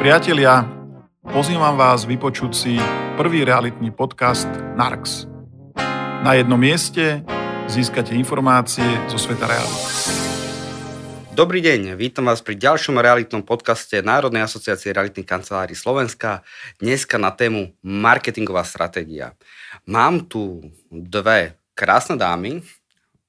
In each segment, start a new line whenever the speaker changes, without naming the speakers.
Priatelia, pozývam vás vypočuť si prvý realitný podcast Narx. Na jednom mieste získate informácie zo sveta reality.
Dobrý deň, vítam vás pri ďalšom realitnom podcaste Národnej asociácie realitných kancelárií Slovenska. Dneska na tému marketingová stratégia. Mám tu dve krásne dámy,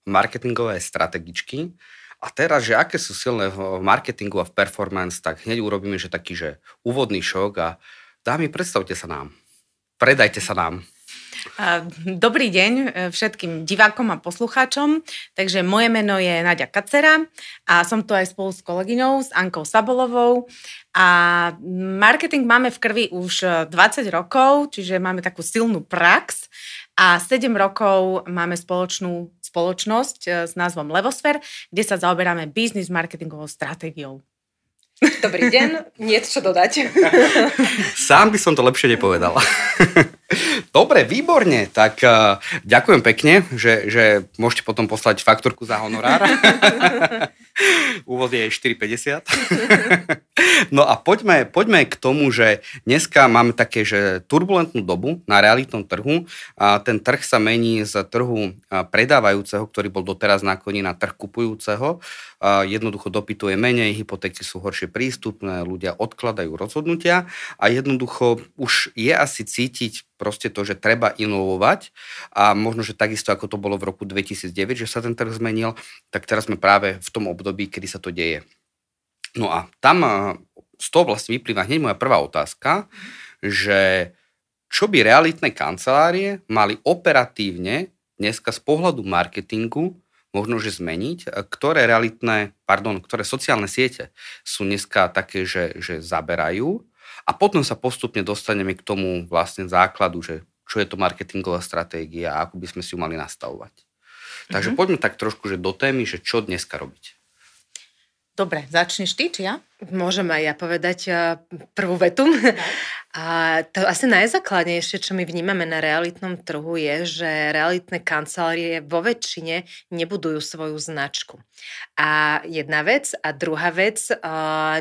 marketingové strategičky, a teraz, že aké sú silné v marketingu a v performance, tak hneď urobíme, že taký, že úvodný šok a dámy, predstavte sa nám. Predajte sa nám.
Dobrý deň e, všetkým divákom a poslucháčom. Takže moje meno je Nadia Kacera a som tu aj spolu s kolegyňou, s Ankou Sabolovou. A marketing máme v krvi už 20 e, rokov, čiže máme takú silnú prax a 7 rokov máme spoločnú spoločnosť eh, s názvom Levosfer, kde sa zaoberáme biznis marketingovou stratégiou. Dobrý deň, niečo dodať.
Sám by som to lepšie nepovedala. Dobre, výborne, tak eh, ďakujem pekne, že, že môžete potom poslať faktorku za honorár. Úvod je 4,50. No a poďme, poďme k tomu, že dneska máme také, že turbulentnú dobu na realitnom trhu. A ten trh sa mení z trhu predávajúceho, ktorý bol doteraz na koni, na trh kupujúceho. A jednoducho dopytuje menej, hypotéky sú horšie prístupné, ľudia odkladajú rozhodnutia a jednoducho už je asi cítiť proste to, že treba inovovať a možno, že takisto ako to bolo v roku 2009, že sa ten trh zmenil, tak teraz sme práve v tom období, kedy sa to deje. No a tam e, z toho vlastne vyplýva hneď moja prvá otázka, že čo by realitné kancelárie mali operatívne dneska z pohľadu marketingu možno že zmeniť, e, ktoré realitné, pardon, ktoré sociálne siete sú dneska také, že, že zaberajú a potom sa postupne dostaneme k tomu vlastne základu, že čo je to marketingová stratégia a ako by sme si ju mali nastavovať. Takže mm-hmm. poďme tak trošku že do témy, že čo dneska robiť.
Dobre, začneš ty, či ja? Môžem aj ja
povedať eh, prvú vetu. A to asi najzákladnejšie, čo my vnímame na realitnom trhu, je, že realitné kancelárie vo väčšine nebudujú svoju značku. A jedna vec. A druhá vec, eh,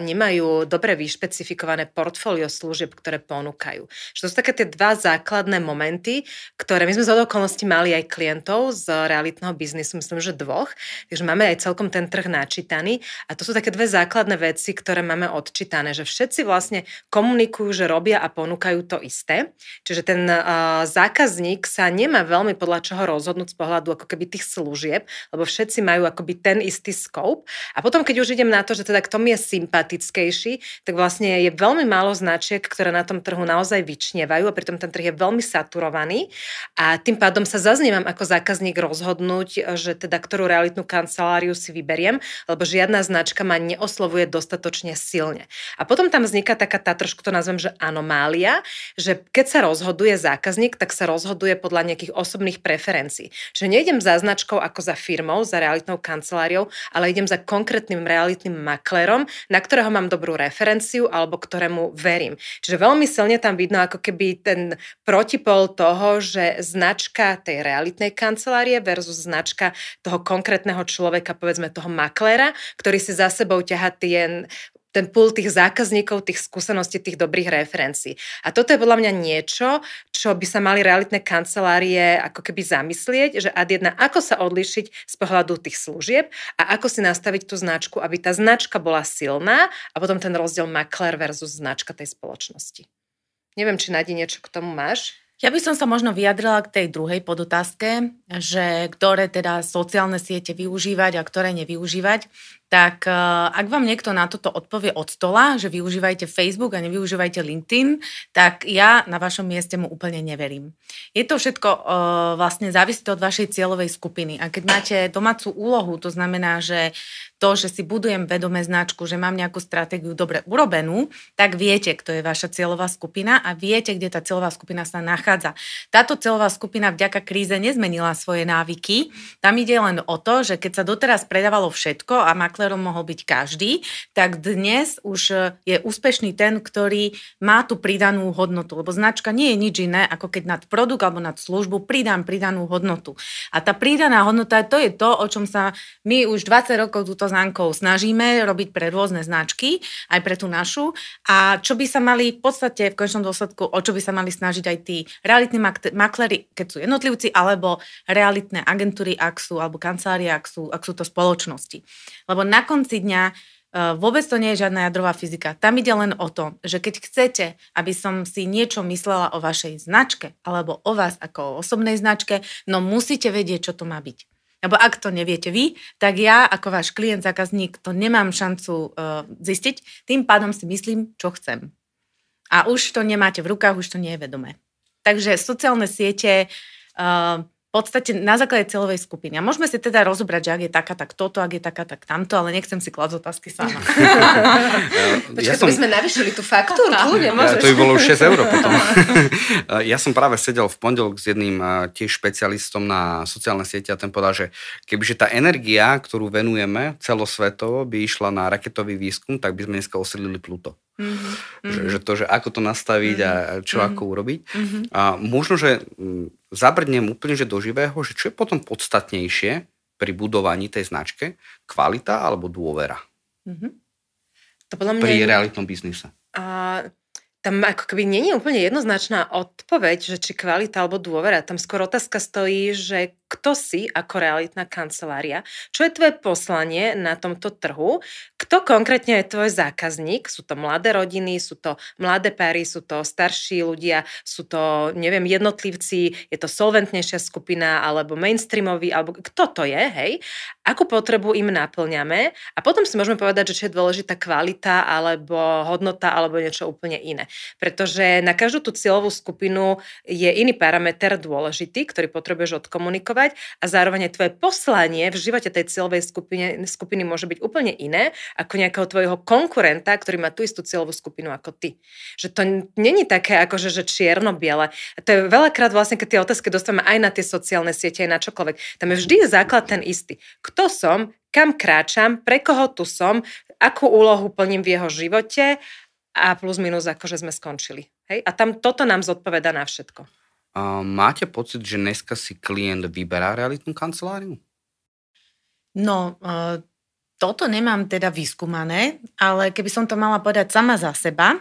nemajú dobre vyšpecifikované portfólio služieb, ktoré ponúkajú. To sú také tie dva základné momenty, ktoré my sme z okolností mali aj klientov z realitného biznisu, myslím, že dvoch. Takže máme aj celkom ten trh načítaný. A to sú také dve základné veci, ktoré ktoré máme odčítané, že všetci vlastne komunikujú, že robia a ponúkajú to isté. Čiže ten uh, zákazník sa nemá veľmi podľa čoho rozhodnúť z pohľadu ako keby tých služieb, lebo všetci majú akoby ten istý scope. A potom, keď už idem na to, že teda kto mi je sympatickejší, tak vlastne je veľmi málo značiek, ktoré na tom trhu naozaj vyčnevajú a pritom ten trh je veľmi saturovaný a tým pádom sa zaznievam ako zákazník rozhodnúť, že teda ktorú realitnú kanceláriu si vyberiem, lebo žiadna značka ma neoslovuje dostatočne strašne silne. A potom tam vzniká taká tá, trošku to nazvem, že anomália, že keď sa rozhoduje zákazník, tak sa rozhoduje podľa nejakých osobných preferencií. Čiže nejdem za značkou ako za firmou, za realitnou kanceláriou, ale idem za konkrétnym realitným maklerom, na ktorého mám dobrú referenciu alebo ktorému verím. Čiže veľmi silne tam vidno ako keby ten protipol toho, že značka tej realitnej kancelárie versus značka toho konkrétneho človeka, povedzme toho maklera, ktorý si za sebou ťaha tie ten púl tých zákazníkov, tých skúseností, tých dobrých referencií. A toto je podľa mňa niečo, čo by sa mali realitné kancelárie ako keby zamyslieť, že ad jedna, ako sa odlišiť z pohľadu tých služieb a ako si nastaviť tú značku, aby tá značka bola silná a potom ten rozdiel
makler versus značka tej spoločnosti. Neviem, či nájde niečo k tomu máš? Ja by som sa možno vyjadrila k tej druhej podotázke, že ktoré teda sociálne siete využívať a ktoré nevyužívať tak eh, ak vám niekto na toto odpovie od stola, že využívajte Facebook a nevyužívajte LinkedIn, tak ja na vašom mieste mu úplne neverím. Je to všetko uh, vlastne závisí od vašej cieľovej skupiny. A keď máte domácu úlohu, to znamená, že to, že si budujem vedomé značku, že mám nejakú stratégiu dobre urobenú, tak viete, kto je vaša cieľová skupina a viete, kde tá cieľová skupina sa nachádza. Táto cieľová skupina vďaka kríze nezmenila svoje návyky. Tam ide len o to, že keď sa doteraz predávalo všetko a má maklérom mohol byť každý, tak dnes už e, je úspešný ten, ktorý má tú pridanú hodnotu, lebo značka nie je nič iné, ako keď nad produkt alebo nad službu pridám pridanú hodnotu. A tá pridaná hodnota, to je to, o čom sa my už 20 rokov túto známkou snažíme robiť pre rôzne značky, aj pre tú našu. A čo by sa mali v podstate v končnom dôsledku, o čo by sa mali snažiť aj tí realitní mak- makléri, keď sú jednotlivci, alebo realitné agentúry, ak sú, alebo kancelárie, ak sú, ak sú to spoločnosti. Lebo na konci dňa e, vôbec to nie je žiadna jadrová fyzika. Tam ide len o to, že keď chcete, aby som si niečo myslela o vašej značke alebo o vás ako o osobnej značke, no musíte vedieť, čo to má byť. Lebo ak to neviete vy, tak ja ako váš klient, zákazník, to nemám šancu uh, zistiť. Tým pádom si myslím, čo chcem. A už to nemáte v rukách, už to nie je vedomé. Takže sociálne siete uh, v podstate na základe celovej skupiny. A môžeme si teda rozobrať, že ak je taká, tak toto, ak je taká, tak tamto, ale nechcem si klásť otázky sama. ja, Počkaj, ja som... by sme navýšili tú faktúru, Ja, to by bolo už 6 eur potom.
ja som práve sedel v pondelok s jedným tiež špecialistom na sociálne siete a ten povedal, že kebyže tá energia, ktorú venujeme celosvetovo, by išla na raketový výskum, tak by sme dneska osedlili Pluto. Mm-hmm. Že, mm-hmm. že to, že ako to nastaviť mm-hmm. a čo mm-hmm. ako urobiť. Mm-hmm. A možno, že mm, zabrdnem úplne že do živého, že čo je potom podstatnejšie pri budovaní tej značke, kvalita alebo dôvera.
Mm-hmm. To podľa mňa... Pri je... realitnom biznise. A tam ako keby není úplne jednoznačná odpoveď, že či kvalita alebo dôvera. Tam skôr otázka stojí, že kto si ako realitná kancelária, čo je tvoje poslanie na tomto trhu, kto konkrétne je tvoj zákazník, sú to mladé rodiny, sú to mladé páry, sú to starší ľudia, sú to, neviem, jednotlivci, je to solventnejšia skupina, alebo mainstreamový, alebo kto to je, hej, akú potrebu im naplňame a potom si môžeme povedať, že či je dôležitá kvalita, alebo hodnota, alebo niečo úplne iné. Pretože na každú tú cieľovú skupinu je iný parameter dôležitý, ktorý potrebuješ odkomunikovať vzdelávať a zároveň aj tvoje poslanie v živote tej cieľovej skupine, skupiny môže byť úplne iné ako nejakého tvojho konkurenta, ktorý má tú istú cieľovú skupinu ako ty. Že to není také ako, že čierno-biele. to je veľakrát vlastne, keď tie otázky dostávame aj na tie sociálne siete, aj na čokoľvek. Tam je vždy je základ ten istý. Kto som, kam kráčam, pre koho tu som, akú úlohu plním v jeho živote a plus minus akože sme skončili. Hej? A tam toto nám zodpoveda na všetko
máte pocit, že dneska si klient vyberá realitnú kanceláriu?
No, e, toto nemám teda vyskúmané, ale keby som to mala povedať sama za seba,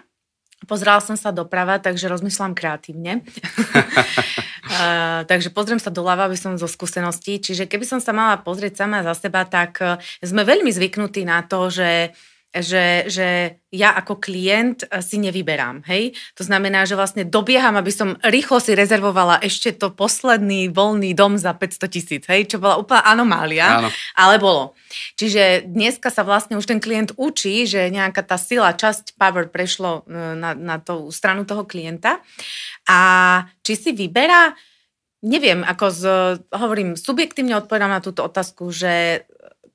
pozrela som sa doprava, takže rozmýšľam kreatívne. E, takže pozriem sa doľava, aby som zo skúseností. Čiže keby som sa mala pozrieť sama za seba, tak e, sme veľmi zvyknutí na to, že uh, že, že ja ako klient eh, si nevyberám, hej? To znamená, že vlastne dobieham, aby som rýchlo si rezervovala ešte to posledný voľný dom za 500 tisíc, hej? Čo bola úplná anomália, Áno. ale bolo. Čiže dneska sa vlastne už ten klient učí, že nejaká tá sila, časť power prešlo eh, na, na tú stranu toho klienta. A či si vyberá, neviem, ako z, hovorím, subjektívne odpovedám na túto otázku, že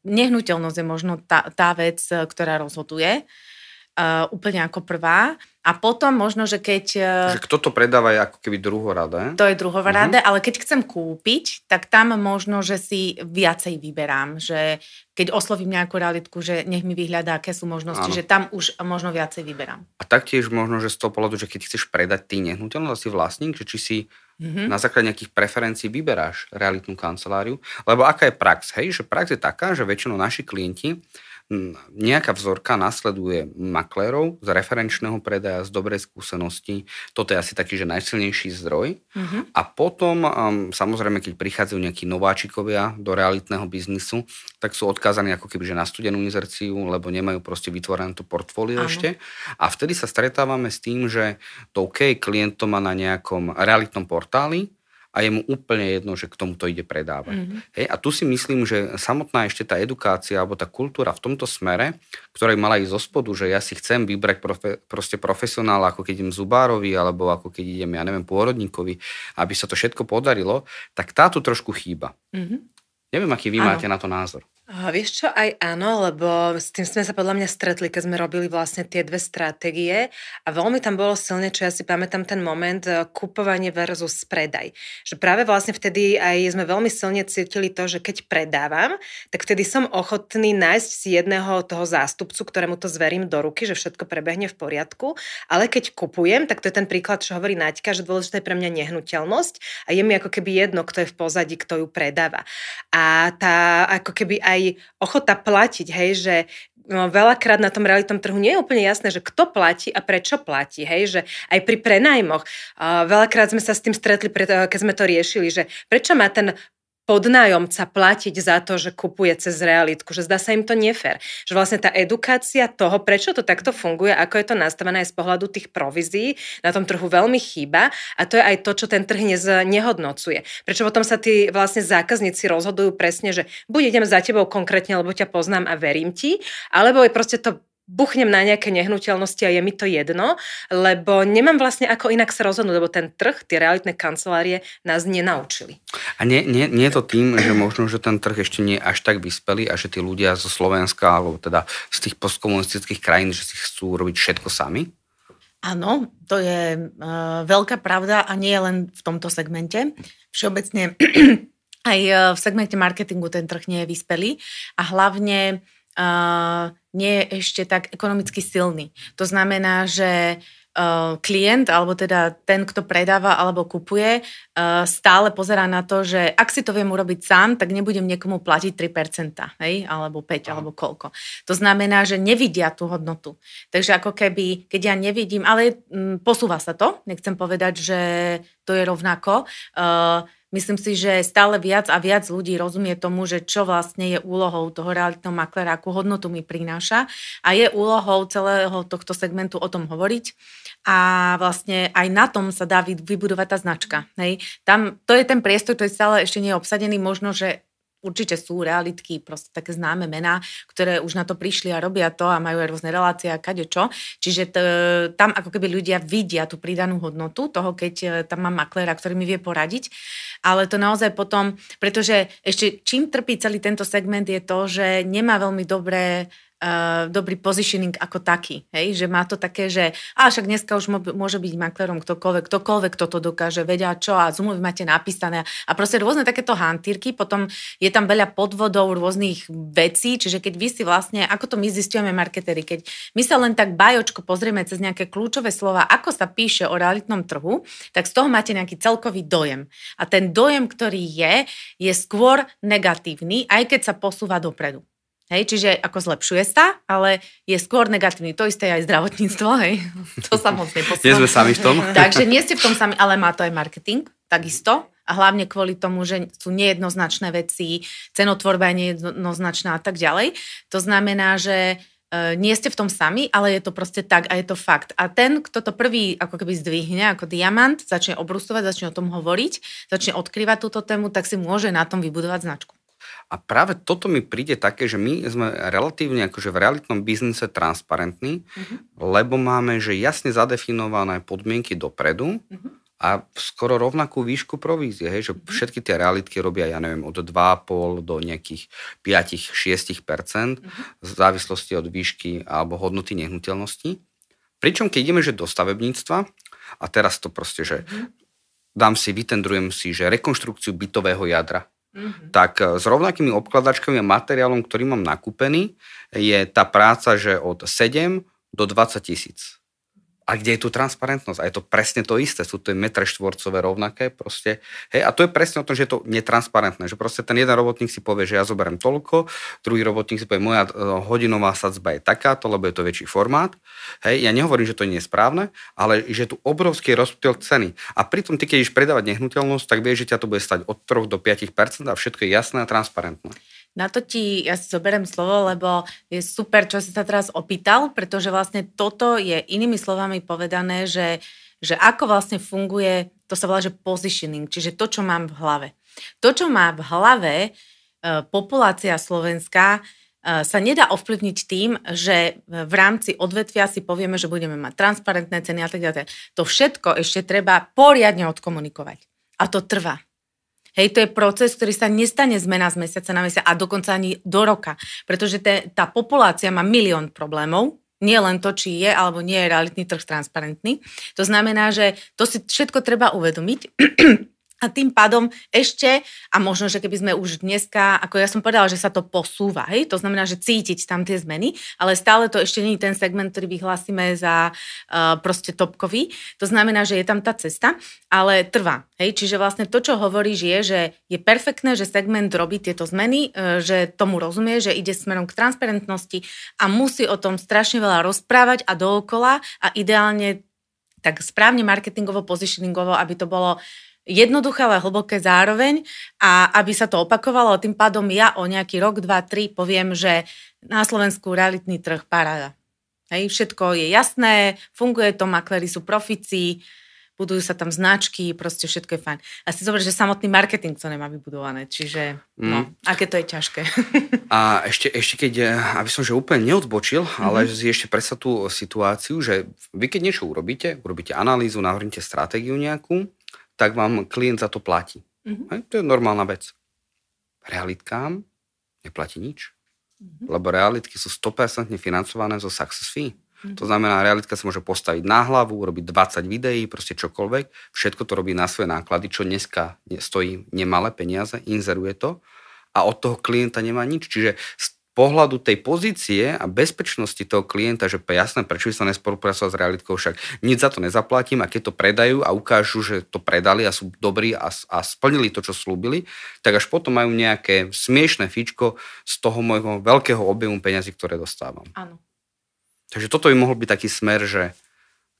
nehnuteľnosť je možno tá, tá vec, e, ktorá rozhoduje uh, úplne ako prvá. A potom možno, že keď... E, že
kto to predáva je ako keby druhoradé?
To je druhoradé, uh-huh. ale keď chcem kúpiť, tak tam možno, že si viacej vyberám. Že keď oslovím nejakú realitku, že nech mi vyhľadá, aké sú možnosti, Áno. že tam už možno viacej vyberám.
A taktiež možno, že z toho pohľadu, že keď chceš predať ty nehnuteľnosť, si vlastník, že či si Mm-hmm. Na základe nejakých preferencií vyberáš realitnú kanceláriu. Lebo aká je prax? Hej, že prax je taká, že väčšinou naši klienti Hm, nejaká vzorka nasleduje maklérov z referenčného predaja, z dobrej skúsenosti. Toto je asi taký, že najsilnejší zdroj. Uh-huh. A potom, um, samozrejme, keď prichádzajú nejakí nováčikovia do realitného biznisu, tak sú odkázaní ako keby že na studenú inzerciu, lebo nemajú proste vytvorené to portfólio uh-huh. ešte. A vtedy sa stretávame s tým, že to OK, klient to má na nejakom realitnom portáli, a je mu úplne jedno, že k tomu to ide predávať. Mm-hmm. Hej, a tu si myslím, že samotná ešte tá edukácia alebo tá kultúra v tomto smere, ktorej mala ísť zo spodu, že ja si chcem vybrať profe, proste profesionála, ako keď idem zubárovi alebo ako keď idem, ja neviem, pôrodníkovi, aby sa to všetko podarilo, tak tá tu trošku chýba. Mm-hmm. Neviem, aký vy ano. máte na to názor.
A vieš čo, aj áno, lebo s tým sme sa podľa mňa stretli, keď sme robili vlastne tie dve stratégie a veľmi tam bolo silne, čo ja si pamätám ten moment, e, kupovanie versus predaj. Že práve vlastne vtedy aj sme veľmi silne cítili to, že keď predávam, tak vtedy som ochotný nájsť si jedného toho zástupcu, ktorému to zverím do ruky, že všetko prebehne v poriadku, ale keď kupujem, tak to je ten príklad, čo hovorí Naďka, že dôležité je pre mňa nehnuteľnosť a je mi ako keby jedno, kto je v pozadí, kto ju predáva. A a tá ako keby aj ochota platiť, hej, že no, veľakrát na tom realitnom trhu nie je úplne jasné, že kto platí a prečo platí. Hej, že aj pri prenajmoch. Uh, veľakrát sme sa s tým stretli, keď sme to riešili, že prečo má ten podnájomca platiť za to, že kupuje cez realitku, že zdá sa im to nefér. Že vlastne tá edukácia toho, prečo to takto funguje, ako je to nastavené aj z pohľadu tých provízií, na tom trhu veľmi chýba a to je aj to, čo ten trh nehodnocuje. Prečo potom sa tí vlastne zákazníci rozhodujú presne, že buď idem za tebou konkrétne, lebo ťa poznám a verím ti, alebo je proste to buchnem na nejaké nehnuteľnosti a je mi to jedno, lebo nemám vlastne ako inak sa rozhodnúť, lebo ten trh, tie realitné kancelárie nás nenaučili.
A nie, nie, nie je to tým, že možno, že ten trh ešte nie je až tak vyspelý a že tí ľudia zo Slovenska alebo teda z tých postkomunistických krajín, že si chcú robiť všetko
sami? Áno, to je uh, veľká pravda a nie len v tomto segmente. Všeobecne aj eh, v segmente marketingu ten trh nie je vyspelý a hlavne nie je ešte tak ekonomicky silný. To znamená, že e, klient, alebo teda ten, kto predáva alebo kupuje, e, stále pozerá na to, že ak si to viem urobiť sám, tak nebudem niekomu platiť 3%, hej? alebo 5, alebo koľko. To znamená, že nevidia tú hodnotu. Takže ako keby, keď ja nevidím, ale mm, posúva sa to, nechcem povedať, že to je rovnako. Uh, Myslím si, že stále viac a viac ľudí rozumie tomu, že čo vlastne je úlohou toho realitného maklera, akú hodnotu mi prináša a je úlohou celého tohto segmentu o tom hovoriť a vlastne aj na tom sa dá vybudovať tá značka. Hej. Tam, to je ten priestor, ktorý stále ešte nie je obsadený, možno, že určite sú realitky, proste také známe mená, ktoré už na to prišli a robia to a majú aj rôzne relácie a kade čo. Čiže t- tam ako keby ľudia vidia tú pridanú hodnotu toho, keď e, tam mám makléra, ktorý mi vie poradiť. Ale to naozaj potom, pretože ešte čím trpí celý tento segment je to, že nemá veľmi dobré uh, dobrý positioning ako taký. Hej? Že má to také, že a však dneska už môže byť maklerom ktokoľvek, ktokoľvek, toto dokáže, vedia čo a zmluvy máte napísané a proste rôzne takéto hantýrky, Potom je tam veľa podvodov, rôznych vecí, čiže keď vy si vlastne, ako to my zistujeme marketery, keď my sa len tak bajočko pozrieme cez nejaké kľúčové slova, ako sa píše o realitnom trhu, tak z toho máte nejaký celkový dojem. A ten dojem, ktorý je, je skôr negatívny, aj keď sa posúva dopredu. Hej, čiže ako zlepšuje sa, ale je skôr negatívny. To isté aj zdravotníctvo, hej. To sa moc neposlá. nie sme sami v tom. Takže nie ste v tom sami, ale má to aj marketing, takisto. A hlavne kvôli tomu, že sú nejednoznačné veci, cenotvorba je nejednoznačná a tak ďalej. To znamená, že e, nie ste v tom sami, ale je to proste tak a je to fakt. A ten, kto to prvý ako keby zdvihne ako diamant, začne obrustovať, začne o tom hovoriť, začne odkrývať túto tému, tak si môže na tom vybudovať značku.
A práve toto mi príde také, že my sme relatívne akože v realitnom biznise transparentní, mm-hmm. lebo máme že jasne zadefinované podmienky dopredu mm-hmm. a skoro rovnakú výšku provízie, hej, že mm-hmm. všetky tie realitky robia, ja neviem, od 2,5 do nejakých 5-6 mm-hmm. v závislosti od výšky alebo hodnoty nehnuteľnosti. Pričom keď ideme že do stavebníctva, a teraz to proste, že mm-hmm. dám si, vytendrujem si, že rekonštrukciu bytového jadra Mm-hmm. Tak e, s rovnakými obkladačkami a materiálom, ktorý mám nakúpený, je tá práca, že od 7 do 20 tisíc a kde je tu transparentnosť. A je to presne to isté. Sú to metre štvorcové rovnaké. Proste. Hej, a to je presne o tom, že je to netransparentné. Že proste ten jeden robotník si povie, že ja zoberiem toľko, druhý robotník si povie, moja e, hodinová sadzba je takáto, lebo je to väčší formát. Hej, ja nehovorím, že to nie je správne, ale že je tu obrovský rozptyl ceny. A pritom ty, keď ideš predávať nehnuteľnosť, tak vieš, že ťa to bude stať od 3 do 5 a všetko je jasné a transparentné.
Na to ti ja si zoberiem slovo, lebo je super, čo si sa teraz opýtal, pretože vlastne toto je inými slovami povedané, že, že ako vlastne funguje, to sa volá, že positioning, čiže to, čo mám v hlave. To, čo má v hlave e, populácia Slovenska, e, sa nedá ovplyvniť tým, že v rámci odvetvia si povieme, že budeme mať transparentné ceny a tak ďalej. To všetko ešte treba poriadne odkomunikovať. A to trvá. Hej, to je proces, ktorý sa nestane zmena z mesiaca na mesiac a dokonca ani do roka, pretože te, tá populácia má milión problémov, nie len to, či je alebo nie je realitný trh transparentný. To znamená, že to si všetko treba uvedomiť A tým pádom ešte, a možno, že keby sme už dneska, ako ja som povedala, že sa to posúva, hej, to znamená, že cítiť tam tie zmeny, ale stále to ešte nie je ten segment, ktorý vyhlásime za uh, proste topkový. To znamená, že je tam tá cesta, ale trvá. Hej, čiže vlastne to, čo hovoríš, je, že je perfektné, že segment robí tieto zmeny, uh, že tomu rozumie, že ide smerom k transparentnosti a musí o tom strašne veľa rozprávať a dookola a ideálne tak správne marketingovo, positioningovo, aby to bolo jednoduché, ale hlboké zároveň a aby sa to opakovalo, tým pádom ja o nejaký rok, dva, tri poviem, že na Slovensku realitný trh paráda. Hej, všetko je jasné, funguje to, makléri sú profici, budujú sa tam značky, proste všetko je fajn. A si zober, že samotný marketing to nemá vybudované, čiže mm. no, aké to je ťažké.
A ešte, ešte keď, eh, aby som že úplne neodbočil, mm-hmm. ale si mhm. ešte predstav tú situáciu, že vy keď niečo urobíte, urobíte analýzu, navrhnete stratégiu nejakú, tak vám klient za to platí. Mm-hmm. to je normálna vec. Realitkám neplatí nič, mm-hmm. lebo realitky sú 100% financované zo success fee. Mm-hmm. To znamená, realitka sa môže postaviť na hlavu, robiť 20 videí, proste čokoľvek. Všetko to robí na svoje náklady, čo dneska stojí nemalé peniaze, inzeruje to a od toho klienta nemá nič. Čiže z pohľadu tej pozície a bezpečnosti toho klienta, že jasné, prečo by sa nespolupracovať s realitkou, však nič za to nezaplatím a keď to predajú a ukážu, že to predali a sú dobrí a, a splnili to, čo slúbili, tak až potom majú nejaké smiešne fičko z toho môjho veľkého objemu peňazí, ktoré dostávam. Áno. Takže toto by mohol byť taký smer, že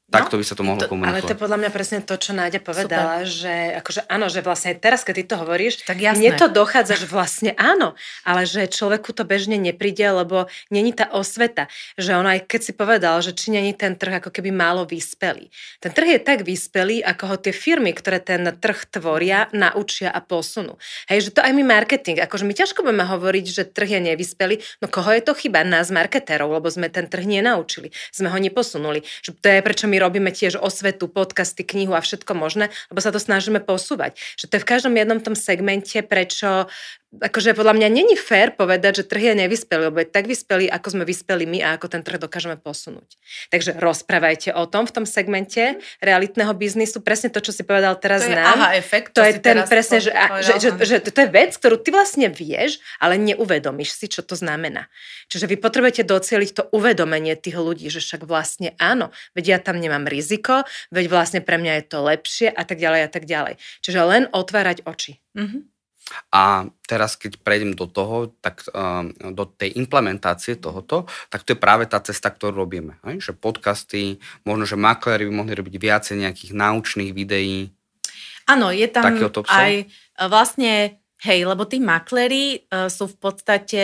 Takto no, by sa to mohlo to, komunikovať. Ale to je
podľa mňa presne to, čo Náďa povedala, Super. že akože áno, že vlastne teraz, keď ty to hovoríš, tak jasné. mne to dochádza, že vlastne áno, ale že človeku to bežne nepríde, lebo není tá osveta. Že ono aj keď si povedal, že či není ten trh ako keby málo vyspelý. Ten trh je tak vyspelý, ako ho tie firmy, ktoré ten trh tvoria, naučia a posunú. Hej, že to aj my marketing, akože my ťažko budeme hovoriť, že trh je nevyspelý, no koho je to chyba? Nás marketérov, lebo sme ten trh nenaučili, sme ho neposunuli. Že to je prečo my robíme tiež osvetu, podcasty, knihu a všetko možné, lebo sa to snažíme posúvať. Že to je v každom jednom tom segmente, prečo akože podľa mňa není fér povedať, že trh je nevyspelý, lebo je tak vyspelý, ako sme vyspeli my a ako ten trh dokážeme posunúť. Takže rozprávajte o tom v tom segmente realitného biznisu, presne to, čo si povedal teraz to nám. Je aha efekt, to je ten presne, že, že, že, že to je vec, ktorú ty vlastne vieš, ale neuvedomíš si, čo to znamená. Čiže vy potrebujete docieliť to uvedomenie tých ľudí, že však vlastne áno, veď ja tam nemám riziko, veď vlastne pre mňa je to lepšie a tak ďalej a tak ďalej. Čiže len otvárať oči.
Mm-hmm.
A teraz, keď prejdem do toho, tak eh, do tej implementácie tohoto, tak to je práve tá cesta, ktorú robíme. Hej? Že podcasty, možno, že makléri by mohli robiť viacej nejakých naučných videí.
Áno, je tam aj eh, vlastne, hej, lebo tí makléri eh, sú v podstate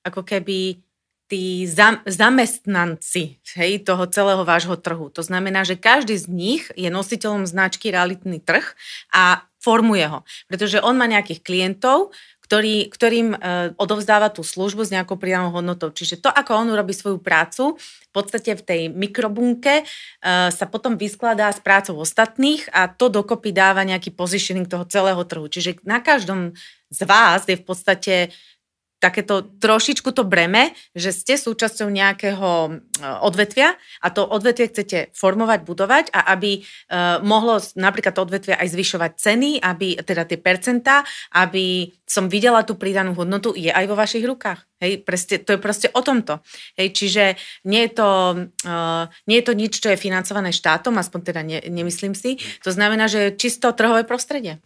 ako keby tí zam, zamestnanci hej, toho celého vášho trhu. To znamená, že každý z nich je nositeľom značky realitný trh a formuje ho. Pretože on má nejakých klientov, ktorý, ktorým e, odovzdáva tú službu s nejakou pridanou hodnotou. Čiže to, ako on urobí svoju prácu, v podstate v tej mikrobunke e, sa potom vyskladá s prácou ostatných a to dokopy dáva nejaký positioning toho celého trhu. Čiže na každom z vás je v podstate takéto trošičku to breme, že ste súčasťou nejakého eh, odvetvia a to odvetvie chcete formovať, budovať a aby eh, mohlo napríklad to odvetvie aj zvyšovať ceny, aby, teda tie percentá, aby som videla tú pridanú hodnotu, je aj vo vašich rukách. Hej, preste, to je proste o tomto. Hej, čiže nie je, to, uh, nie je to nič, čo je financované štátom, aspoň teda ne, nemyslím si. To znamená, že je čisto trhové prostredie.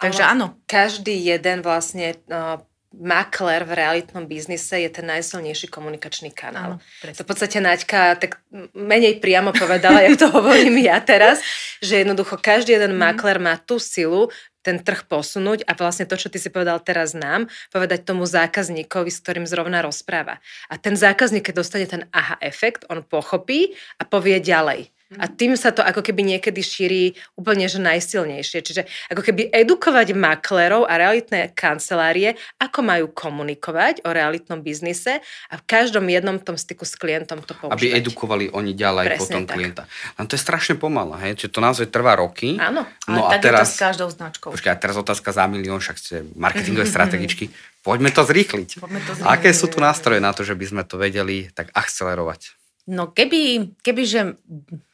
Takže áno.
Každý jeden vlastne uh, makler v realitnom biznise je ten najsilnejší komunikačný kanál. Áno, to v podstate Naďka tak menej priamo povedala, jak to hovorím ja teraz, že jednoducho každý jeden mm. makler má tú silu ten trh posunúť a vlastne to, čo ty si povedal teraz nám, povedať tomu zákazníkovi, s ktorým zrovna rozpráva. A ten zákazník, keď dostane ten aha efekt, on pochopí a povie ďalej. A tým sa to ako keby niekedy šíri úplne že najsilnejšie. Čiže ako keby edukovať maklerov a realitné kancelárie, ako majú komunikovať o realitnom biznise a v každom jednom tom styku s klientom to používať. Aby
edukovali oni ďalej Presne potom tak. klienta. A to je strašne pomalé, hej? Čiže to naozaj trvá roky. Áno, no a tak teraz, je to s
každou značkou. Počkaj,
a teraz otázka za milión, však ste marketingové strategičky. Poďme to zrýchliť. Poďme to zrýchliť. Aké sú tu nástroje na to, že by sme to vedeli tak akcelerovať?
No keby, keby že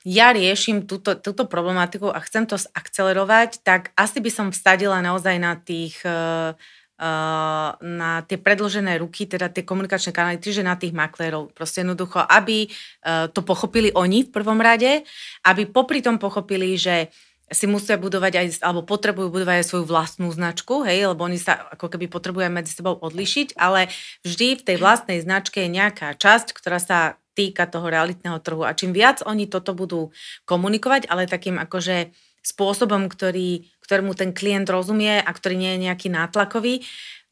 ja riešim túto, túto problematiku a chcem to akcelerovať, tak asi by som vsadila naozaj na tých eh, eh, na tie predložené ruky, teda tie komunikačné kanály, čiže na tých maklérov. Proste jednoducho, aby eh, to pochopili oni v prvom rade, aby popri tom pochopili, že si musia budovať aj, alebo potrebujú budovať aj svoju vlastnú značku, hej, lebo oni sa ako keby potrebujú medzi sebou odlišiť, ale vždy v tej vlastnej značke je nejaká časť, ktorá sa týka toho realitného trhu. A čím viac oni toto budú komunikovať, ale takým akože spôsobom, ktorý, ktorému ten klient rozumie a ktorý nie je nejaký nátlakový,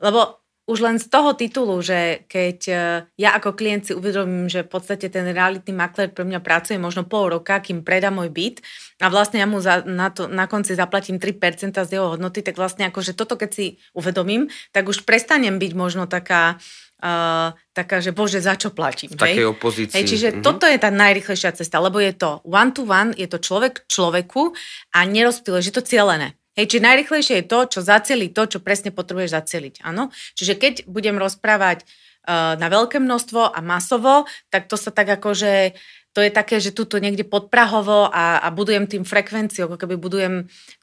lebo už len z toho titulu, že keď e, ja ako klient si uvedomím, že v podstate ten realitný makler pre mňa pracuje možno pol roka, kým predá môj byt a vlastne ja mu za, na, to, na konci zaplatím 3% z jeho hodnoty, tak vlastne akože toto keď si uvedomím, tak už prestanem byť možno taká uh, taká, že bože, za čo platím. V takej opozícii. Hej, čiže mm-hmm. toto je tá najrychlejšia cesta, lebo je to one-to-one, je to človek človeku a nerozptýle, že to cieľené. Hej, čiže najrychlejšie je to, čo zacelí to, čo presne potrebuješ zaceliť. Áno? Čiže keď budem rozprávať uh, na veľké množstvo a masovo, tak to sa tak akože to je také, že tuto niekde podprahovo a, a budujem tým frekvenciou. ako keby budujem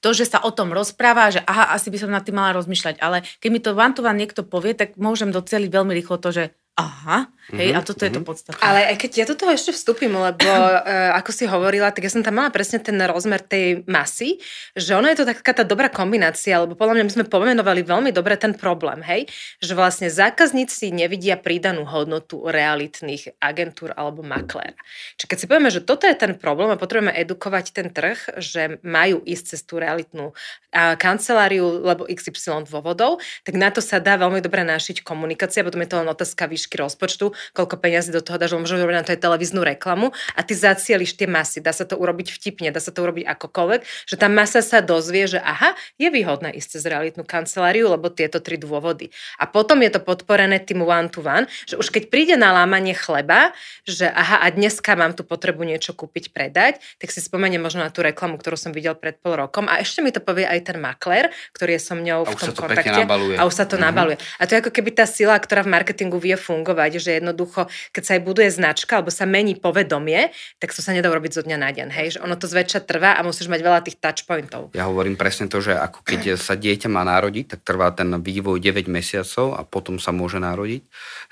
to, že sa o tom rozpráva, že aha, asi by som nad tým mala rozmýšľať, ale keď mi to vantovan niekto povie, tak môžem doceliť veľmi rýchlo to, že aha, hej, mm-hmm. a toto je to mhm. podstatné.
Ale aj keď ja do toho ešte vstúpim, lebo uh, ako si hovorila, tak ja som tam mala presne ten rozmer tej masy, že ono je to taká tá dobrá kombinácia, lebo podľa mňa my sme pomenovali veľmi dobre ten problém, hej, že vlastne zákazníci nevidia pridanú hodnotu realitných agentúr alebo makléra. Čiže keď si povieme, že toto je ten problém a potrebujeme edukovať ten trh, že majú ísť cez tú realitnú uh, kanceláriu, lebo XY dôvodov, tak na to sa dá veľmi dobre našiť komunikácia, potom je to len otázka vyš- výšky rozpočtu, koľko peniazy do toho dáš, lebo môžeš robiť na to aj televíznu reklamu a ty zacieliš tie masy. Dá sa to urobiť vtipne, dá sa to urobiť akokoľvek, že tá masa sa dozvie, že aha, je výhodné ísť cez realitnú kanceláriu, lebo tieto tri dôvody. A potom je to podporené tým one-to-one, one, že už keď príde na lámanie chleba, že aha, a dneska mám tu potrebu niečo kúpiť, predať, tak si spomeniem možno na tú reklamu, ktorú som videl pred pol rokom a ešte mi to povie aj ten makler, ktorý je so mňou v tom kontakte. A už sa to mm-hmm. nabaluje. A to je ako keby tá sila, ktorá v marketingu vie fungovať fungovať, že jednoducho, keď sa aj buduje značka alebo sa mení povedomie, tak to sa nedá urobiť zo dňa na deň. Hej, že ono to zväčša trvá a musíš mať veľa tých touchpointov.
Ja hovorím presne to, že ako keď sa dieťa má narodiť, tak trvá ten vývoj 9 mesiacov a potom sa môže narodiť.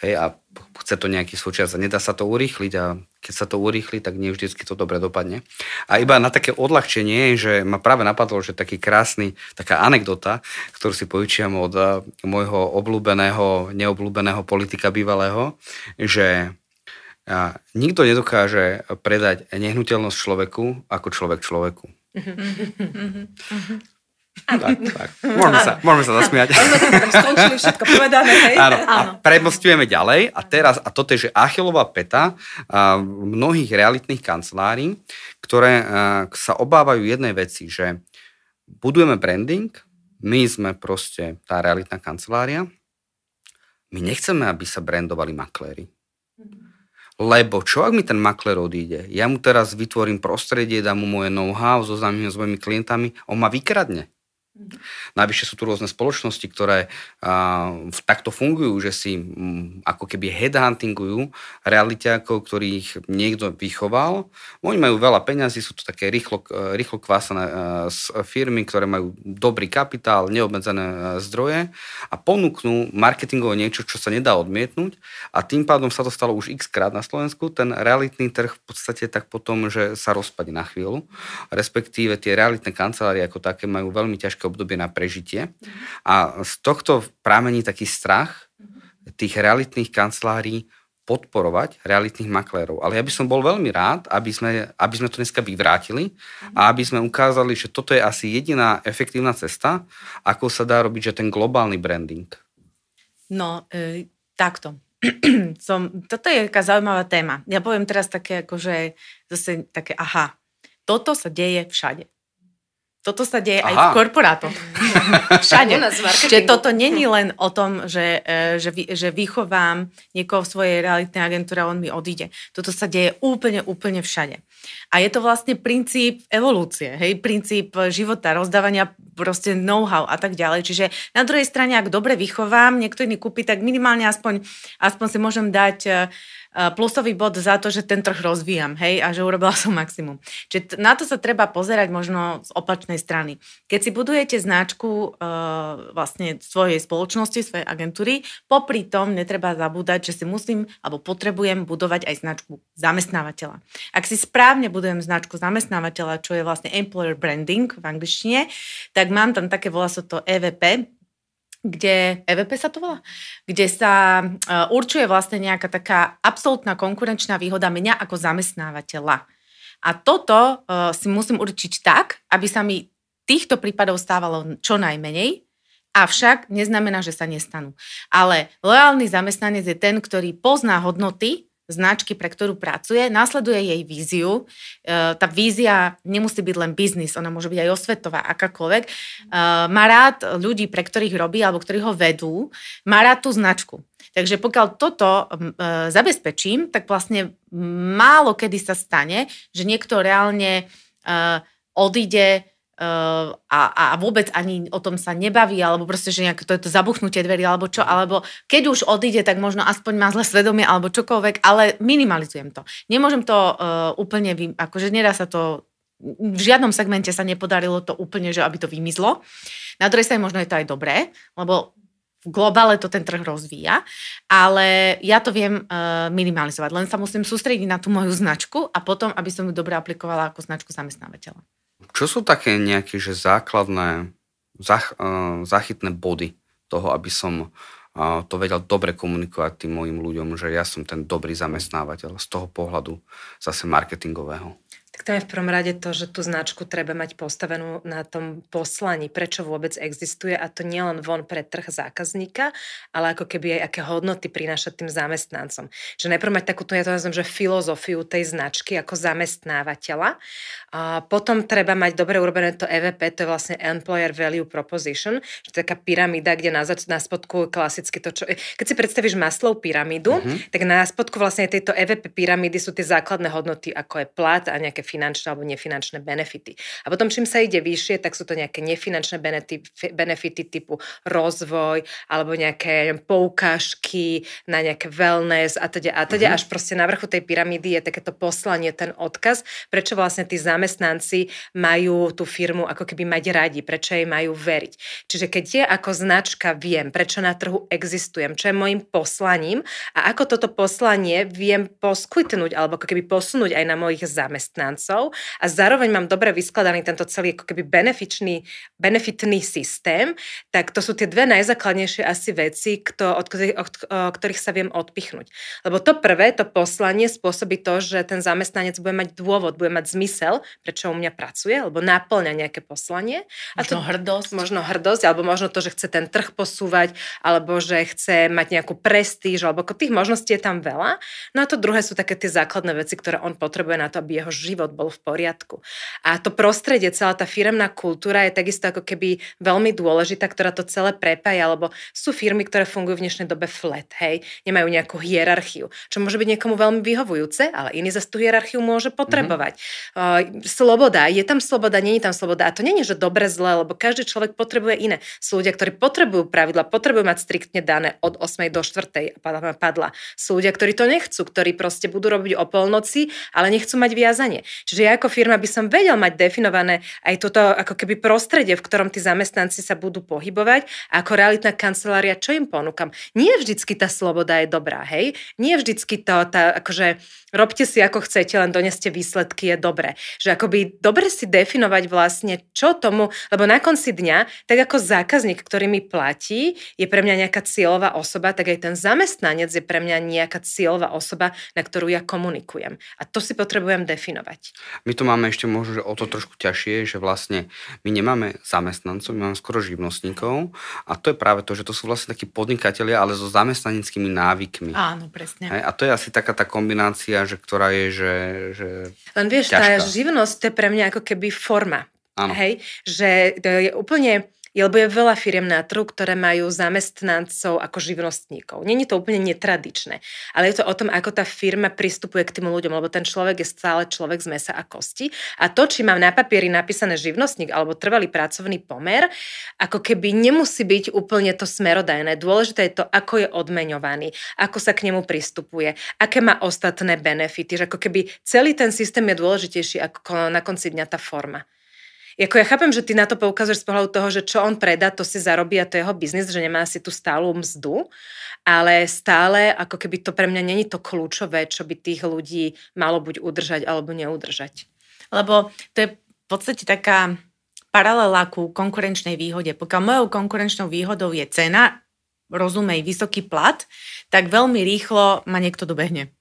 Hej, a chce to nejaký súčasť a nedá sa to urýchliť a keď sa to urýchli, tak nie vždycky to dobre dopadne. A iba na také odľahčenie, že ma práve napadlo, že taký krásny, taká anekdota, ktorú si povičiam od eh, môjho obľúbeného, neobľúbeného politika bývalého, že eh, nikto nedokáže predať nehnuteľnosť človeku ako človek človeku.
Mhm. Mhm. Mhm. Tak, tak. Môžeme, sa,
môžeme sa zasmiať.
Skončili všetko povedané, hej? Áno. A
premostujeme ďalej. A teraz, a toto je, že achilová peta mnohých realitných kancelárií, ktoré sa obávajú jednej veci, že budujeme branding, my sme proste tá realitná kancelária, my nechceme, aby sa brandovali makléry. Mhm. Lebo čo, ak mi ten makler odíde? Ja mu teraz vytvorím prostredie, dám mu moje know-how, zoznamím ho s mojimi klientami, on ma vykradne. Mhm. Najvyššie sú tu rôzne spoločnosti, ktoré uh, takto fungujú, že si um, ako keby headhuntingujú realitákov, ktorých niekto vychoval. Oni majú veľa peňazí, sú to také rýchlo, e, rýchlo kvásané uh, firmy, ktoré majú dobrý kapitál, neobmedzené uh, zdroje a ponúknú marketingovo niečo, čo sa nedá odmietnúť a tým pádom sa to stalo už x krát na Slovensku. Ten realitný trh v podstate tak potom, že sa rozpadne na chvíľu. Respektíve tie realitné kancelárie ako také majú veľmi ťažké obdobie na prežitie. A z tohto prámení taký strach tých realitných kancelárií podporovať realitných maklérov. Ale ja by som bol veľmi rád, aby sme, aby sme to dneska vyvrátili a aby sme ukázali, že toto je asi jediná efektívna cesta, ako sa dá robiť, že ten globálny branding.
No, e, takto. som, toto je taká zaujímavá téma. Ja poviem teraz také, akože zase také aha. Toto sa deje všade toto sa deje Aha. aj v korporátoch. Všade. Čiže toto není len o tom, že, e, že, že vychovám niekoho v svojej realitnej agentúre a on mi odíde. Toto sa deje úplne, úplne všade. A je to vlastne princíp evolúcie, hej? princíp života, rozdávania proste know-how a tak ďalej. Čiže na druhej strane, ak dobre vychovám, niekto iný kúpi, tak minimálne aspoň, aspoň si môžem dať e, E, plusový bod za to, že ten trh rozvíjam, hej, a že urobila som maximum. Čiže na to sa treba pozerať možno z opačnej strany. Keď si budujete značku uh, vlastne svojej spoločnosti, svojej agentúry, popri tom netreba zabúdať, že si musím alebo potrebujem budovať aj značku zamestnávateľa. Ak si správne budujem značku zamestnávateľa, čo je vlastne employer branding v angličtine, tak mám tam také, volá sa to EVP, kde EVP sa to volá, kde sa e, určuje vlastne nejaká taká absolútna konkurenčná výhoda mňa ako zamestnávateľa. A toto e, si musím určiť tak, aby sa mi týchto prípadov stávalo čo najmenej, avšak neznamená, že sa nestanú. Ale lojálny zamestnanec je ten, ktorý pozná hodnoty značky, pre ktorú pracuje, následuje jej víziu. E, tá vízia nemusí byť len biznis, ona môže byť aj osvetová, akákoľvek. E, má rád ľudí, pre ktorých robí alebo ktorí ho vedú, má rád tú značku. Takže pokiaľ toto e, zabezpečím, tak vlastne málo kedy sa stane, že niekto reálne odíde a, a vôbec ani o tom sa nebaví, alebo proste, že nejaké to je to zabuchnutie dverí, alebo čo, mhm. alebo keď už odíde, tak možno aspoň má zle svedomie, alebo čokoľvek, ale minimalizujem to. Nemôžem to uh, úplne, vy, akože nedá sa to, v žiadnom segmente sa nepodarilo to úplne, že aby to vymizlo. Na druhej strane možno je to aj dobré, lebo v globále to ten trh rozvíja, ale ja to viem uh, minimalizovať. Len sa musím sústrediť na tú moju značku a potom, aby som ju dobre aplikovala ako značku zamestnávateľa.
Čo sú také nejaké že základné zach, e, zachytné body toho, aby som e, to vedel dobre komunikovať tým mojim ľuďom, že ja som ten dobrý zamestnávateľ z toho pohľadu zase marketingového?
Tak tam je v prvom rade to, že tú značku treba mať postavenú na tom poslaní, prečo vôbec existuje a to nielen von pre trh zákazníka, ale ako keby aj aké hodnoty prinášať tým zamestnancom. Že najprv mať takú, ja to nazvem, že filozofiu tej značky ako zamestnávateľa. A potom treba mať dobre urobené to EVP, to je vlastne Employer Value Proposition, že to je taká pyramída, kde na, zač- na spodku klasicky to, čo... Keď si predstavíš maslov pyramídu, mm-hmm. tak na spodku vlastne tejto EVP pyramídy sú tie základné hodnoty, ako je plat a nejaké nejaké finančné alebo nefinančné benefity. A potom čím sa ide vyššie, tak sú to nejaké nefinančné benefity, typu rozvoj alebo nejaké poukážky na nejaké wellness a teda a teda mhm. až proste na vrchu tej pyramídy je takéto poslanie, ten odkaz, prečo vlastne tí zamestnanci majú tú firmu ako keby mať radi, prečo jej majú veriť. Čiže keď ja ako značka viem, prečo na trhu existujem, čo je môjim poslaním a ako toto poslanie viem poskytnúť alebo ako keby posunúť aj na mojich zamestnancov, financov a zároveň mám dobre vyskladaný tento celý ako keby benefičný, benefitný systém, tak to sú tie dve najzákladnejšie asi veci, kto, od, ktorých, od, od ktorých sa viem odpichnúť. Lebo to prvé, to poslanie spôsobí to, že ten zamestnanec bude mať dôvod, bude mať zmysel, prečo u mňa pracuje, alebo náplňa nejaké poslanie. A možno to, hrdosť. Možno hrdosť, alebo možno to, že chce ten trh posúvať, alebo že chce mať nejakú prestíž, alebo tých možností je tam veľa. No a to druhé sú také tie základné veci, ktoré on potrebuje na to, aby jeho život život bol v poriadku. A to prostredie, celá tá firmná kultúra je takisto ako keby veľmi dôležitá, ktorá to celé prepája, lebo sú firmy, ktoré fungujú v dnešnej dobe flat, hej, nemajú nejakú hierarchiu, čo môže byť niekomu veľmi vyhovujúce, ale iný za tú hierarchiu môže potrebovať. Mm-hmm. Sloboda, je tam sloboda, není tam sloboda. A to není, že dobre, zle, lebo každý človek potrebuje iné. Sú ľudia, ktorí potrebujú pravidla, potrebujú mať striktne dané od 8 do 4 a padla. Sú ľudia, ktorí to nechcú, ktorí proste budú robiť o polnoci, ale nechcú mať viazanie. Čiže ja ako firma by som vedel mať definované aj toto ako keby prostredie, v ktorom tí zamestnanci sa budú pohybovať a ako realitná kancelária, čo im ponúkam. Nie vždycky tá sloboda je dobrá, hej? Nie vždycky to, tá, akože robte si ako chcete, len doneste výsledky je dobre. Že akoby dobre si definovať vlastne, čo tomu, lebo na konci dňa, tak ako zákazník, ktorý mi platí, je pre mňa nejaká cieľová osoba, tak aj ten zamestnanec je pre mňa nejaká cieľová osoba, na ktorú ja komunikujem. A to si potrebujem definovať mať.
My to máme ešte možno že o to trošku ťažšie, že vlastne my nemáme zamestnancov, my máme skoro živnostníkov a to je práve to, že to sú vlastne takí podnikatelia, ale so zamestnaneckými návykmi.
Áno, presne.
Hej? A
to je asi taká tá kombinácia, že, ktorá je, že, že
Len vieš, ťažká. tá živnosť to je pre mňa ako keby forma. Áno. Hej? Že to je úplne lebo je veľa firiem na trhu, ktoré majú zamestnancov ako živnostníkov. Není to úplne netradičné, ale je to o tom, ako tá firma pristupuje k tým ľuďom, lebo ten človek je stále človek z mesa a kosti. A to, či mám na papieri napísané živnostník alebo trvalý pracovný pomer, ako keby nemusí byť úplne to smerodajné. Dôležité je to, ako je odmeňovaný, ako sa k nemu pristupuje, aké má ostatné benefity. Že ako keby celý ten systém je dôležitejší ako na konci dňa tá forma. Jako ja chápem, že ty na to poukazuješ z pohľadu toho, že čo on predá, to si zarobí a to je jeho biznis, že nemá si tú stálu mzdu, ale stále ako keby to pre mňa
není to kľúčové, čo by tých ľudí malo buď udržať alebo neudržať. Lebo to je v podstate taká paralela ku konkurenčnej výhode. Pokiaľ mojou konkurenčnou výhodou je cena, rozumej, vysoký plat, tak veľmi rýchlo ma niekto dobehne.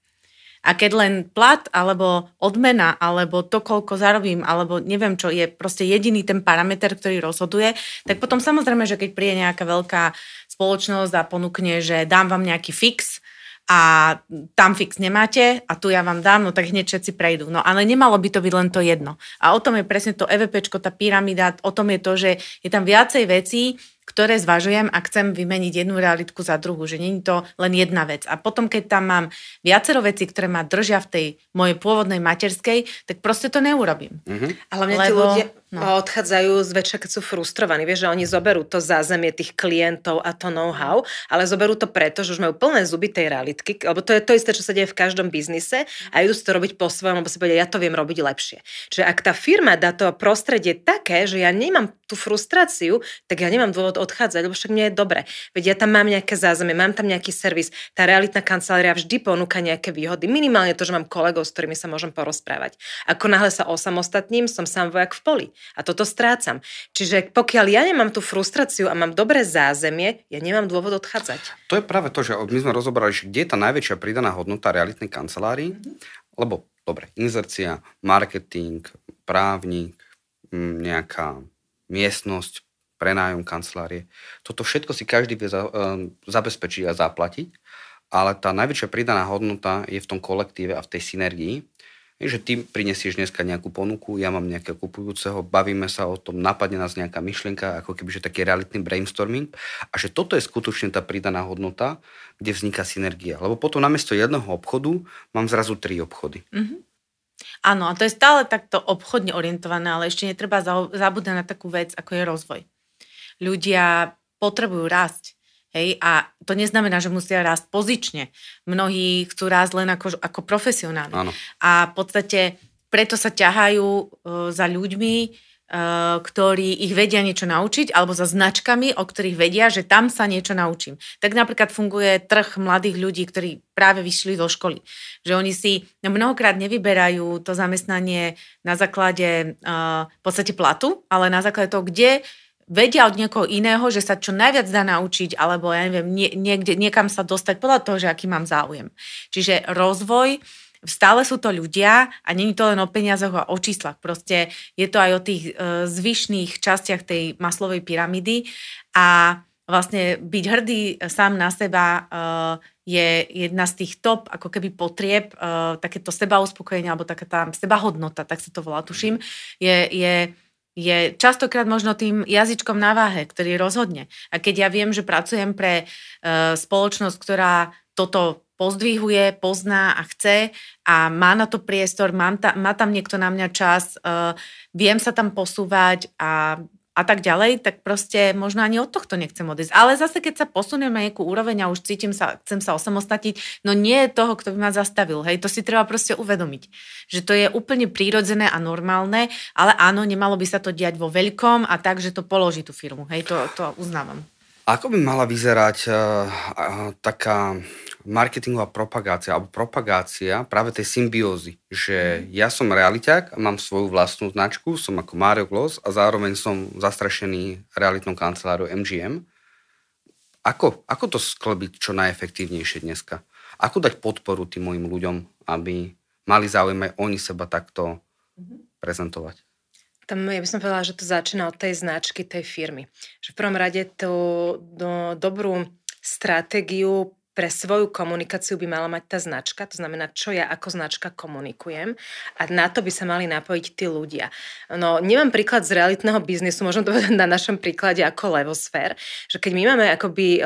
A keď len plat, alebo odmena, alebo to, koľko zarobím, alebo neviem čo, je proste jediný ten parameter, ktorý rozhoduje, tak potom samozrejme, že keď príde nejaká veľká spoločnosť a ponúkne, že dám vám nejaký fix, a tam fix nemáte a tu ja vám dám, no tak hneď všetci prejdú. No ale nemalo by to byť len to jedno. A o tom je presne to EVPčko, tá pyramída, o tom je to, že je tam viacej vecí, ktoré zvažujem a chcem vymeniť jednu realitku za druhú, že nie je to len jedna vec. A potom, keď tam mám viacero vecí, ktoré ma držia v tej mojej pôvodnej materskej, tak proste to neurobím. Mm-hmm. A hlavne Lebo... tí ľudia no. odchádzajú zväčša, keď sú frustrovaní. Vieš, že oni zoberú to zázemie
tých klientov a to know-how, ale zoberú to preto, že už majú plné zuby tej realitky, lebo to je to isté, čo sa deje v každom biznise a idú si to robiť po svojom, lebo si povedia, ja to viem robiť lepšie. Čiže ak tá firma dá to prostredie také, že ja nemám tú frustráciu, tak ja nemám dôvod odchádzať, lebo však mne je dobre. Veď ja tam mám nejaké zázemie, mám tam nejaký servis. Tá realitná kancelária vždy ponúka nejaké výhody. Minimálne to, že mám kolegov, s ktorými sa môžem porozprávať. Ako náhle sa osamostatním, som sám vojak v poli. A toto strácam. Čiže pokiaľ ja nemám tú frustráciu a mám dobré zázemie, ja nemám dôvod odchádzať.
To je práve to, že my sme rozobrali, že kde je tá najväčšia pridaná hodnota realitnej kancelárii, mm-hmm. lebo dobre, inzercia, marketing, právnik, nejaká miestnosť, prenájom kancelárie. Toto všetko si každý vie za, um, zabezpečiť a zaplatiť, ale tá najväčšia pridaná hodnota je v tom kolektíve a v tej synergii, že ty prinesieš dneska nejakú ponuku, ja mám nejakého kupujúceho, bavíme sa o tom, napadne nás nejaká myšlienka, ako keby, že taký realitný brainstorming a že toto je skutočne tá pridaná hodnota, kde vzniká synergia. Lebo potom namiesto jedného obchodu mám zrazu tri obchody.
Mm-hmm. Áno, a to je stále takto obchodne orientované, ale ešte netreba zabúdať na takú vec, ako je rozvoj. Ľudia potrebujú rásť. Hej, a to neznamená, že musia rásť pozične. Mnohí chcú rásť len ako, ako profesionáli. Áno. A v podstate preto sa ťahajú e, za ľuďmi, Eh, ktorí ich vedia niečo naučiť, alebo za značkami, o ktorých vedia, že tam sa niečo naučím. Tak napríklad funguje trh mladých ľudí, ktorí práve vyšli do školy. Že oni si mnohokrát nevyberajú to zamestnanie na základe eh, v podstate platu, ale na základe toho, kde vedia od niekoho iného, že sa čo najviac dá naučiť, alebo ja neviem, nie, niekde, niekam sa dostať podľa toho, že aký mám záujem. Čiže rozvoj uh, stále sú to ľudia a není to len o peniazoch a o číslach. Proste je to aj o tých e, zvyšných častiach tej maslovej pyramidy a vlastne byť hrdý e, sám na seba e, je jedna z tých top ako keby potrieb, e, takéto seba alebo taká tá sebahodnota, tak sa to volá, tuším, je, je je častokrát možno tým jazyčkom na váhe, ktorý rozhodne. A keď ja viem, že pracujem pre e, spoločnosť, ktorá toto pozdvihuje, pozná a chce a má na to priestor, má, ta, má tam niekto na mňa čas, uh, viem sa tam posúvať a, a tak ďalej, tak proste možno ani od tohto nechcem odísť. Ale zase, keď sa posuniem na nejakú úroveň a už cítim sa, chcem sa osamostatiť, no nie je toho, kto by ma zastavil. Hej, to si treba proste uvedomiť, že to je úplne prírodzené a normálne, ale áno, nemalo by sa to diať vo veľkom a tak, že to položí tú firmu. Hej, to, to uznávam.
Ako by mala vyzerať uh, uh, taká marketingová propagácia alebo propagácia práve tej symbiózy, že mm. ja som realiťák, mám svoju vlastnú značku, som ako Mario Gloss a zároveň som zastrašený realitnou kanceláriou MGM. Ako, ako to sklbiť čo najefektívnejšie dneska? Ako dať podporu tým mojim ľuďom, aby mali záujem aj oni seba takto mm. prezentovať?
Tam ja by som povedala, že to začína od tej značky tej firmy. Že v prvom rade tú do, no, dobrú stratégiu pre svoju komunikáciu by mala mať tá značka, to znamená, čo ja ako značka komunikujem a na to by sa mali napojiť tí ľudia. No, nemám príklad z realitného biznisu, možno to povedať na našom príklade ako Levosfér, že keď my máme akoby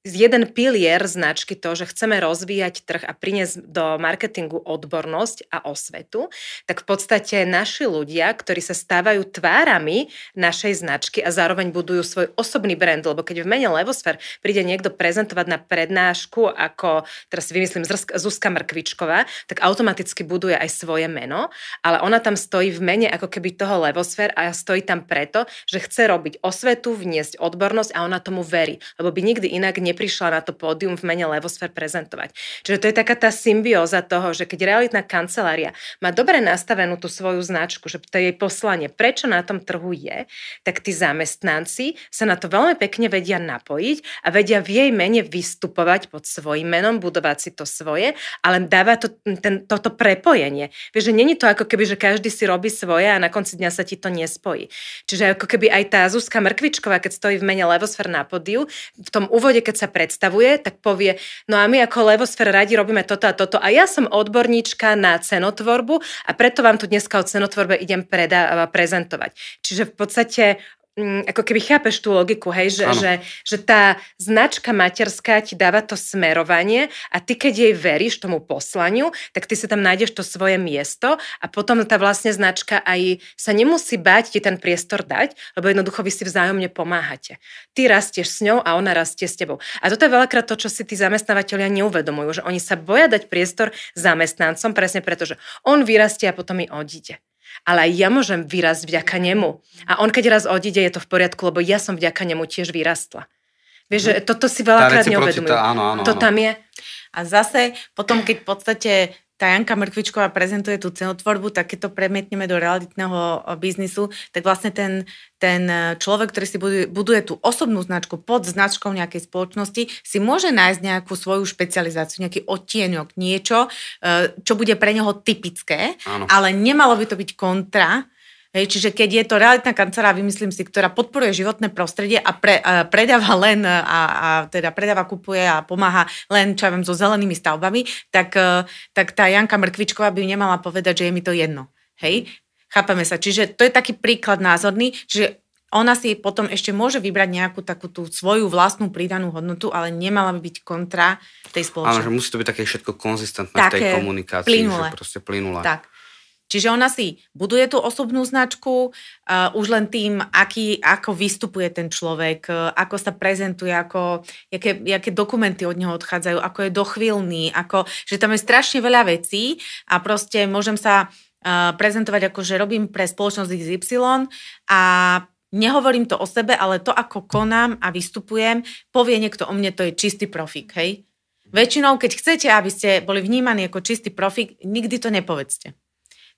jeden pilier značky to, že chceme rozvíjať trh a priniesť do marketingu odbornosť a osvetu, tak v podstate naši ľudia, ktorí sa stávajú tvárami našej značky a zároveň budujú svoj osobný brand, lebo keď v mene Levosfer príde niekto prezentovať na prednášku ako, teraz si vymyslím, Zuzka Mrkvičková, tak automaticky buduje aj svoje meno, ale ona tam stojí v mene ako keby toho Levosfer a stojí tam preto, že chce robiť osvetu, vniesť odbornosť a ona tomu verí, lebo by nikdy inak ne neprišla na to pódium v mene Levosfer prezentovať. Čiže to je taká tá symbióza toho, že keď realitná kancelária má dobre nastavenú tú svoju značku, že to je jej poslanie, prečo na tom trhu je, tak tí zamestnanci sa na to veľmi pekne vedia napojiť a vedia v jej mene vystupovať pod svojim menom, budovať si to svoje, ale dáva to, ten, toto prepojenie. Vieš, že není to ako keby, že každý si robí svoje a na konci dňa sa ti to nespojí. Čiže ako keby aj tá Zuzka Mrkvičková, keď stojí v mene Levosfér na podiu, v tom úvode, keď sa predstavuje, tak povie, no a my ako Levosfér radi robíme toto a toto a ja som odborníčka na cenotvorbu a preto vám tu dneska o cenotvorbe idem preda- prezentovať. Čiže v podstate Mm, ako keby chápeš tú logiku, hej, že, že, že tá značka materská ti dáva to smerovanie a ty keď jej veríš tomu poslaniu, tak ty si tam nájdeš to svoje miesto a potom tá vlastne značka aj sa nemusí báť ti ten priestor dať, lebo jednoducho vy si vzájomne pomáhate. Ty rastieš s ňou a ona rastie s tebou. A toto je veľakrát to, čo si tí zamestnávateľia neuvedomujú, že oni sa boja dať priestor zamestnancom presne preto, že on vyrastie a potom i odíde ale aj ja môžem vyrásť vďaka nemu. A on keď raz odíde, je to v poriadku, lebo ja som vďaka nemu tiež vyrastla.
Vieš, mhm. že toto si veľakrát neuvedomujú. Áno, áno, to tam je. A zase potom, keď v podstate tá Janka Mrkvičková prezentuje tú cenotvorbu, tak keď to premietneme do realitného eh, biznisu, tak vlastne ten, ten eh, človek, ktorý si buduje tú osobnú značku pod značkou nejakej spoločnosti, si môže nájsť nejakú svoju špecializáciu, nejaký odtieňok, niečo, eh, čo bude pre neho typické, Áno. ale nemalo by to byť kontra Hej, čiže keď je to realitná kancelária, vymyslím si, ktorá podporuje životné prostredie a pre, uh, predáva len, a, a teda predáva, kupuje a pomáha len, čo ja viem, so zelenými stavbami, tak, e, tak tá Janka Mrkvičková by nemala povedať, že je mi to jedno. Hej, chápeme sa. Čiže to je taký príklad názorný, že ona si potom ešte môže vybrať nejakú takú tú svoju vlastnú pridanú hodnotu, ale nemala by byť kontra tej spoločnosti. Áno,
že musí to byť také všetko konzistentné také v tej komunikácii. plínule. Že proste plynule. Tak.
Čiže ona si buduje tú osobnú značku uh, už len tým, aký, ako vystupuje ten človek, uh, ako sa prezentuje, ako, jaké, jaké dokumenty od neho odchádzajú, ako je dochvíľný, ako, že tam je strašne veľa vecí a proste môžem sa uh, prezentovať ako, že robím pre spoločnosť XY a nehovorím to o sebe, ale to, ako konám a vystupujem, povie niekto o mne, to je čistý profik. hej? Väčšinou, keď chcete, aby ste boli vnímaní ako čistý profik, nikdy to nepovedzte.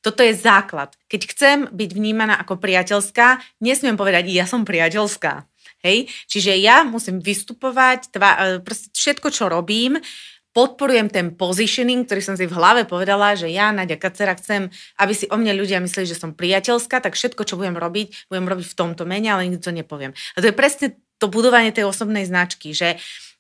Toto je základ. Keď chcem byť vnímaná ako priateľská, nesmiem povedať, ja som priateľská. Hej? Čiže ja musím vystupovať, tva, e, proste všetko, čo robím, podporujem ten positioning, ktorý som si v hlave povedala, že ja, Nadia Kacera, chcem, aby si o mne ľudia mysleli, že som priateľská, tak všetko, čo budem robiť, budem robiť v tomto mene, ale nikto to nepoviem. A to je presne to budovanie tej osobnej značky, že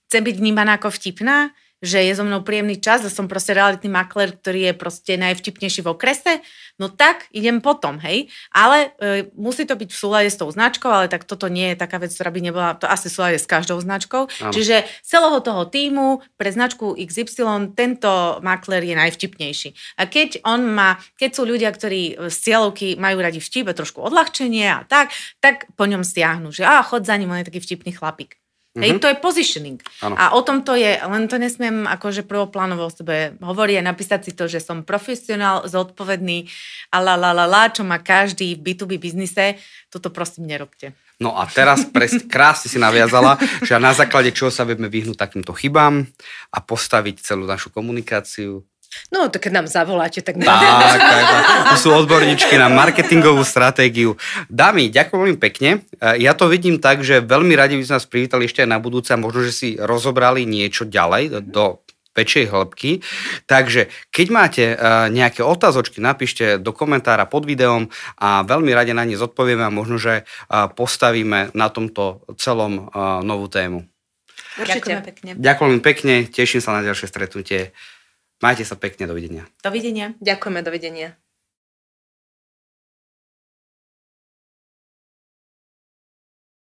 chcem byť vnímaná ako vtipná, že je so mnou príjemný čas a som proste realitný makler, ktorý je proste najvtipnejší v okrese, no tak idem potom, hej. Ale e, musí to byť v súlade s tou značkou, ale tak toto nie je taká vec, ktorá by nebola, to asi v súlade s každou značkou. Ano. Čiže celého toho týmu pre značku XY tento makler je najvtipnejší. A keď on má, keď sú ľudia, ktorí z cieľovky majú radi vtip a trošku odľahčenie a tak, tak po ňom stiahnu, že a chod za ním, on je taký vtipný chlapík. Mm-hmm. to je positioning. Ano. A o tom to je, len to nesmiem akože prvoplánovo o sebe hovorí a napísať si to, že som profesionál, zodpovedný a la la la la, čo má každý v B2B biznise, toto prosím nerobte.
No a teraz pres, krásne si naviazala, že na základe čoho sa vieme vyhnúť takýmto chybám a postaviť celú našu komunikáciu
No, to keď nám zavoláte, tak... Tak, tak,
tak. To sú odborníčky na marketingovú stratégiu. Dámy, ďakujem veľmi pekne. E, ja to vidím tak, že veľmi radi by sme vás privítali ešte aj na budúce a možno, že si rozobrali niečo ďalej do väčšej hĺbky. Takže keď máte e, nejaké otázočky, napíšte do komentára pod videom a veľmi rade na ne zodpovieme a možno, že e, postavíme na tomto celom novú tému.
Určite. Ďakujem pekne.
Ďakujem pekne, teším sa na ďalšie stretnutie. Majte sa pekne, dovidenia.
Dovidenia. Ďakujeme, dovidenia.